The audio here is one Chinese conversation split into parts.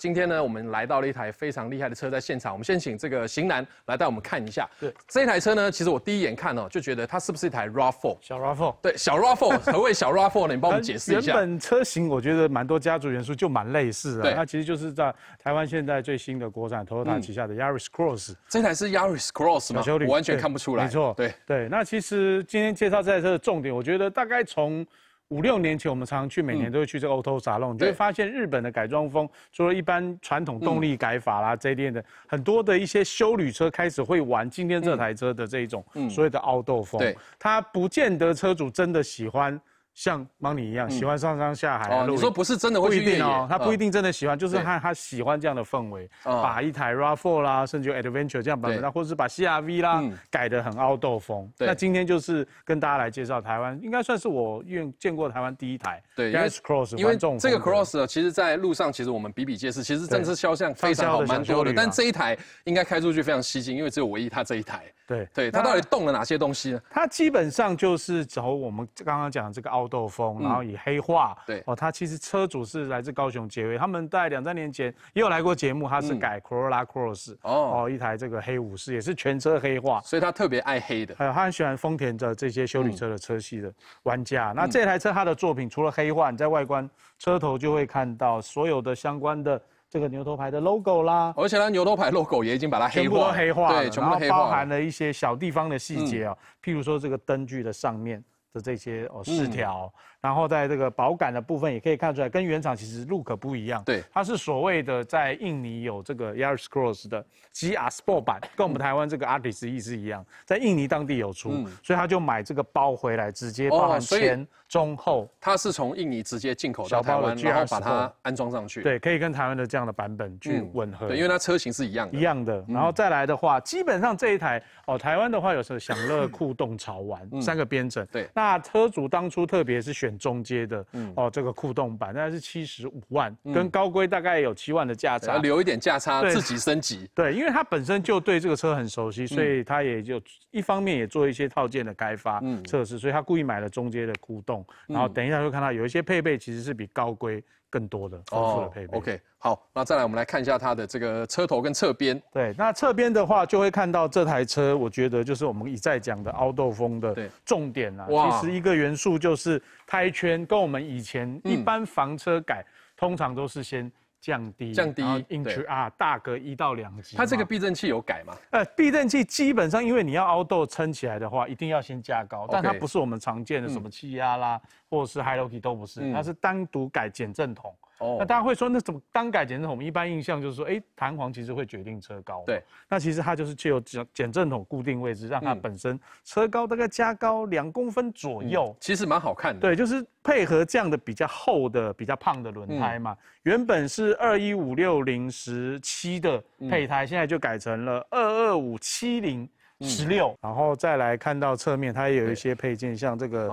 今天呢，我们来到了一台非常厉害的车，在现场。我们先请这个型男来带我们看一下。对，这台车呢，其实我第一眼看哦，就觉得它是不是一台 Rav4，小 Rav4。对，小 Rav4，何 谓小 Rav4 呢？你帮我们解释一下。原本车型我觉得蛮多家族元素，就蛮类似的。对，其实就是在台湾现在最新的国产 Toyota 旗下的 Yaris Cross。这台是 Yaris Cross 吗？我完全看不出来。没错，对对。那其实今天介绍这台车的重点，我觉得大概从。五六年前，我们常常去，每年都会去这 Auto Salon，、龙，就会发现日本的改装风，除了一般传统动力改法啦、这一 m 的很多的一些修旅车开始会玩今天这台车的这种所谓的 Auto 风。对，他不见得车主真的喜欢。像邦尼一样喜欢上山下海。哦，你说不是真的会去一定哦，他不一定真的喜欢，就是他他喜欢这样的氛围，把一台 Rav4 啦，甚至 Adventure 这样版本，或者是把 CRV 啦改得很奥豆风。那今天就是跟大家来介绍台湾，应该算是我愿见过台湾第一台。对，因 s Cross 因为这个 Cross 其实在路上其实我们比比皆是，其实真是肖像非常好，蛮多的。但这一台应该开出去非常吸睛，因为只有唯一他这一台。对，对，他到底动了哪些东西呢？他基本上就是走我们刚刚讲的这个奥。高斗风，然后以黑化。对哦，他其实车主是来自高雄捷威，他们在两三年前也有来过节目，他是改 Corolla Cross 哦，哦一台这个黑武士，也是全车黑化，所以他特别爱黑的，有他很喜欢丰田的这些修理车的车系的玩家。那这台车他的作品除了黑化，你在外观车头就会看到所有的相关的这个牛头牌的 logo 啦，而且呢牛头牌 logo 也已经把它全部黑化，对，全部黑化，包含了一些小地方的细节啊，譬如说这个灯具的上面。的这些哦，饰条，然后在这个保感的部分也可以看出来，跟原厂其实路可不一样。对，它是所谓的在印尼有这个 a r i s Cross 的 GRS p o r t 版，跟我们台湾这个 Artist 一是一样，在印尼当地有出，所以他就买这个包回来，直接包含前、中、后，它是从印尼直接进口到台湾，然后把它安装上去。对，可以跟台湾的这样的版本去吻合。对，因为它车型是一样一样的。然后再来的话，基本上这一台哦，台湾的话有时候享乐、酷动、潮玩三个编整。对。那车主当初特别是选中阶的哦，这个酷动版，那是七十五万，跟高规大概有七万的价差，留一点价差自己升级。对，因为他本身就对这个车很熟悉，所以他也就一方面也做一些套件的开发测试，所以他故意买了中阶的酷动，然后等一下就看到有一些配备其实是比高规。更多的丰富的配备，OK，好，那再来我们来看一下它的这个车头跟侧边。对，那侧边的话就会看到这台车，我觉得就是我们一再讲的凹斗风的重点啊。其实一个元素就是胎圈，跟我们以前一般房车改通常都是先。降低，降低，i n 对 R 大个一到两级。它这个避震器有改吗？呃，避震器基本上，因为你要凹豆撑起来的话，一定要先加高，但它不是我们常见的什么气压啦，或者是 HiLoKey 都不是，它是单独改减震筒。那大家会说，那怎么单改减震筒？一般印象就是说，哎，弹簧其实会决定车高。对，那其实它就是借由减减震筒固定位置，让它本身车高大概加高两公分左右。其实蛮好看的。对，就是配合这样的比较厚的、比较胖的轮胎嘛。原本是二一五六零十七的配胎，现在就改成了二二五七零。十六，然后再来看到侧面，它也有一些配件，像这个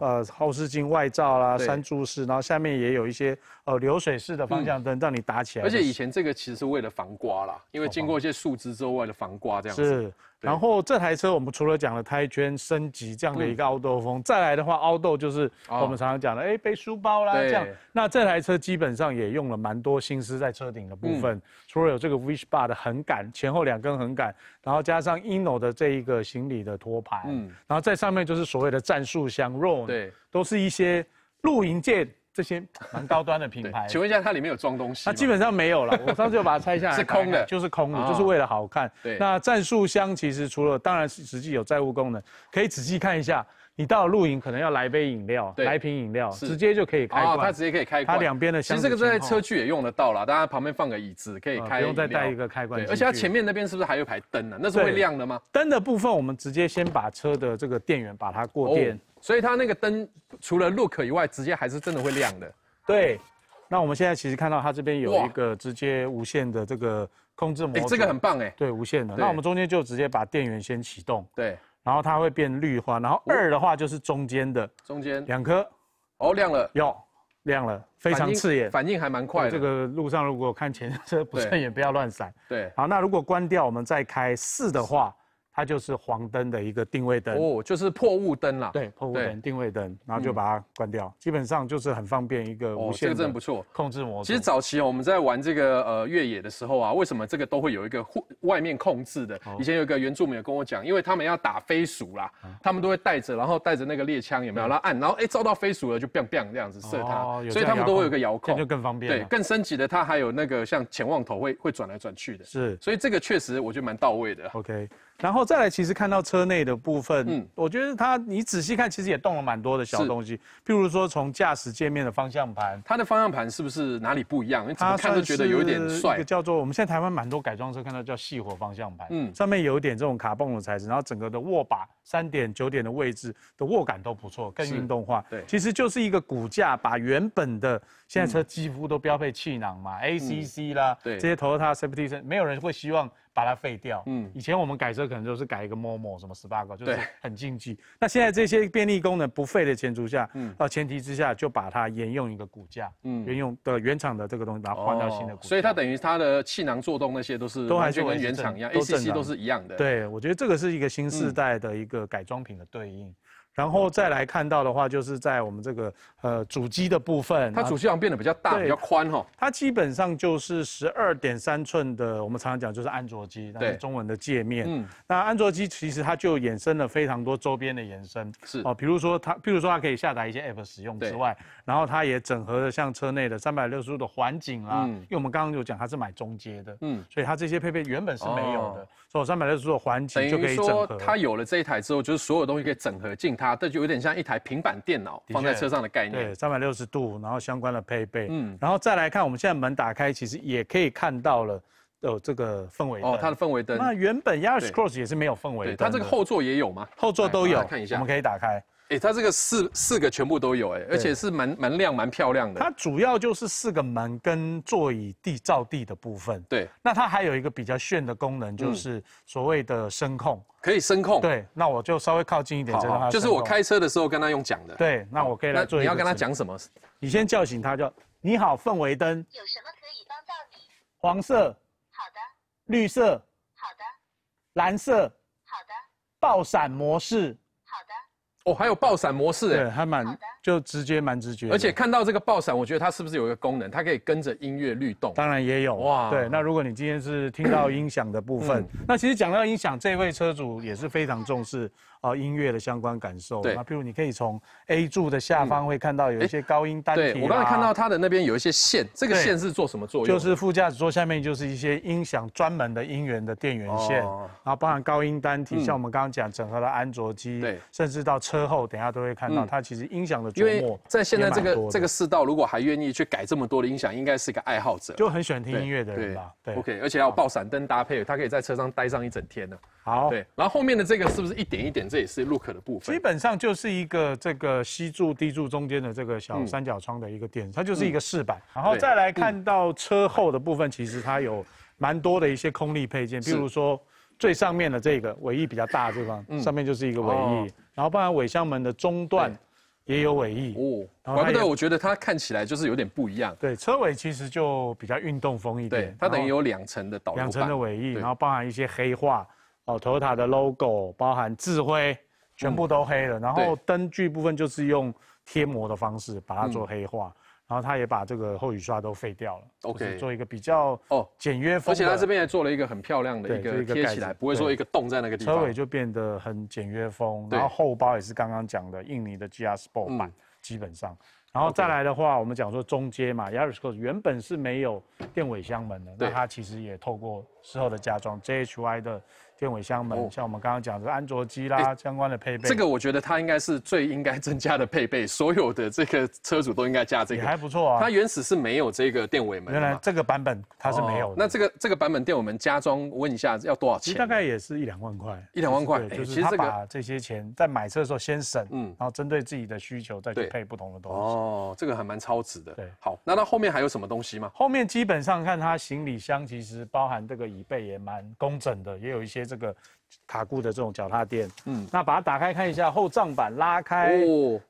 呃后视镜外罩啦、三柱式，然后下面也有一些呃流水式的方向灯，让你打起来。而且以前这个其实是为了防刮啦，因为经过一些树枝之外的防刮这样子。然后这台车我们除了讲了胎圈升级这样的一个凹豆风，再来的话凹豆就是我们常常讲的，哎背书包啦这样。那这台车基本上也用了蛮多心思在车顶的部分，除了有这个 wish bar 的横杆，前后两根横杆，然后加上 ino 的这一个行李的托盘，然后在上面就是所谓的战术箱 r o n 对，都是一些露营界这些蛮高端的品牌，请问一下，它里面有装东西？它基本上没有了，我上次就把它拆下来，是空的，就是空的，就是为了好看。对，那战术箱其实除了当然实际有载物功能，可以仔细看一下。你到露营可能要来杯饮料，来瓶饮料，直接就可以开哦，它直接可以开它两边的。其实这个在车具也用得到啦，当然旁边放个椅子，可以开，不用再带一个开关。而且它前面那边是不是还有排灯呢？那是会亮的吗？灯的部分，我们直接先把车的这个电源把它过电。所以它那个灯除了 look 以外，直接还是真的会亮的。对。那我们现在其实看到它这边有一个直接无线的这个控制模，哎，这个很棒哎。对，无线的。那我们中间就直接把电源先启动。对。然后它会变绿花，然后二的话就是中间的。中间。两颗。哦，亮了。有。亮了，非常刺眼。反应还蛮快。这个路上如果看前车不顺眼，不要乱闪。对。好，那如果关掉，我们再开四的话。它就是黄灯的一个定位灯哦，就是破雾灯啦。对，破雾灯、定位灯，然后就把它关掉。基本上就是很方便一个无线。这个真的不错。控制模式。其实早期我们在玩这个呃越野的时候啊，为什么这个都会有一个外外面控制的？以前有一个原住民有跟我讲，因为他们要打飞鼠啦，他们都会带着，然后带着那个猎枪有没有？然后按，然后哎，照到飞鼠了就嘣嘣这样子射它。哦，所以他们都会有个遥控，就更方便。对，更升级的，它还有那个像潜望头会会转来转去的。是，所以这个确实我觉得蛮到位的。OK。然后再来，其实看到车内的部分，嗯，我觉得它你仔细看，其实也动了蛮多的小东西。譬如说，从驾驶界面的方向盘，它的方向盘是不是哪里不一样？你怎么看都觉得有一点帅。一个叫做我们现在台湾蛮多改装车看到叫细火方向盘，嗯，上面有一点这种卡泵的材质，然后整个的握把三点九点的位置的握感都不错，更运动化。对。其实就是一个骨架，把原本的现在车几乎都标配气囊嘛，ACC 啦，对，这些头 a c p t y 没有人会希望把它废掉。嗯。以前我们改装。可能就是改一个 MOMO 什么 bug，就是很禁忌。那现在这些便利功能不废的前提下，嗯，啊前提之下就把它沿用一个骨架，嗯，沿用的原厂的这个东西，把它换到新的。所以它等于它的气囊作动那些都是都还是跟原厂一样，ACC 都是一样的。对，我觉得这个是一个新时代的一个改装品的对应。然后再来看到的话，就是在我们这个呃主机的部分，它主机好像变得比较大、比较宽哈。它基本上就是十二点三寸的，我们常常讲就是安卓机，但是中文的界面。嗯，那安卓机其实它就衍生了非常多周边的延伸，是哦，比如说它，譬如说它可以下载一些 App 使用之外，然后它也整合了像车内的三百六十度的环境啦，因为我们刚刚有讲它是买中阶的，嗯，所以它这些配备原本是没有的。做三百六十度环景，以整说它有了这一台之后，就是所有东西可以整合进它，这就有点像一台平板电脑放在车上的概念。对，三百六十度，然后相关的配备。嗯，然后再来看，我们现在门打开，其实也可以看到了，有这个氛围灯。哦，它的氛围灯。那原本 y a r i s Cross 也是没有氛围灯。它这个后座也有吗？后座都有，看一下，我们可以打开。哎，它这个四四个全部都有哎，而且是蛮蛮亮、蛮漂亮的。它主要就是四个门跟座椅地照地的部分。对。那它还有一个比较炫的功能，就是所谓的声控，可以声控。对。那我就稍微靠近一点，跟他就是我开车的时候跟他用讲的。对。那我可以来做一你要跟他讲什么？你先叫醒他，就你好，氛围灯。有什么可以帮到你？黄色。好的。绿色。好的。蓝色。好的。爆闪模式。哦，还有爆闪模式，对，还蛮就直接蛮直接，而且看到这个爆闪，我觉得它是不是有一个功能，它可以跟着音乐律动？当然也有哇。对，那如果你今天是听到音响的部分，那其实讲到音响，这位车主也是非常重视。哦，音乐的相关感受。对，那譬如你可以从 A 柱的下方会看到有一些高音单体。对，我刚才看到它的那边有一些线，这个线是做什么作用？就是副驾驶座下面就是一些音响专门的音源的电源线，然后包含高音单体，像我们刚刚讲整合的安卓机，对，甚至到车后等下都会看到它其实音响的。因为在现在这个这个世道，如果还愿意去改这么多的音响，应该是一个爱好者。就很喜欢听音乐的人吧？对，OK，而且要爆闪灯搭配，它可以在车上待上一整天呢。好，对，然后后面的这个是不是一点一点？这也是 look 的部分，基本上就是一个这个吸柱、地柱中间的这个小三角窗的一个点，它就是一个饰板。然后再来看到车后的部分，其实它有蛮多的一些空力配件，比如说最上面的这个尾翼比较大的地方，上面就是一个尾翼。然后，包含尾箱门的中段也有尾翼。哦，怪不得我觉得它看起来就是有点不一样。对，车尾其实就比较运动风一点。对，它等于有两层的导两层的尾翼，然后包含一些黑化。哦，头塔的 logo 包含智慧，全部都黑了。然后灯具部分就是用贴膜的方式把它做黑化，然后它也把这个后雨刷都废掉了。OK，做一个比较哦简约风。而且它这边也做了一个很漂亮的一个贴起来，不会说一个洞在那个地方。车尾就变得很简约风。然后后包也是刚刚讲的印尼的 GR Sport 版，基本上。然后再来的话，我们讲说中阶嘛，y a r i o 力士原本是没有电尾箱门的，那它其实也透过之后的加装 JHY 的。电尾箱门，像我们刚刚讲的安卓机啦相关的配备，这个我觉得它应该是最应该增加的配备，所有的这个车主都应该加这个，还不错啊。它原始是没有这个电尾门，原来这个版本它是没有。那这个这个版本电尾门加装，问一下要多少钱？大概也是一两万块，一两万块。对，其实这个这些钱在买车的时候先省，嗯，然后针对自己的需求再去配不同的东西。哦，这个还蛮超值的。对，好，那它后面还有什么东西吗？后面基本上看它行李箱，其实包含这个椅背也蛮工整的，也有一些。这个卡固的这种脚踏垫，嗯，那把它打开看一下，后帐板拉开。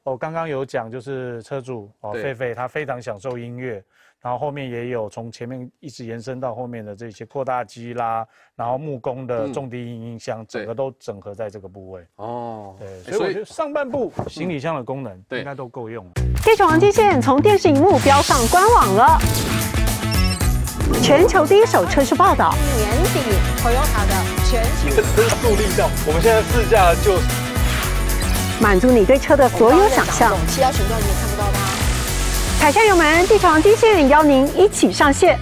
哦，刚刚有讲就是车主哦，狒狒他非常享受音乐，然后后面也有从前面一直延伸到后面的这些扩大机啦，然后木工的重低音音箱，整个都整合在这个部位。哦，对，所以我得上半部行李箱的功能，应该都够用。黑熊王机线从电视荧幕标上官网了。全球第一手车市报道，年底 Toyota 的全景车速力动。我们现在试驾就满足你对车的所有想象。气压频道你也看不到吧？踩下油门，地藏机器人邀您一起上线。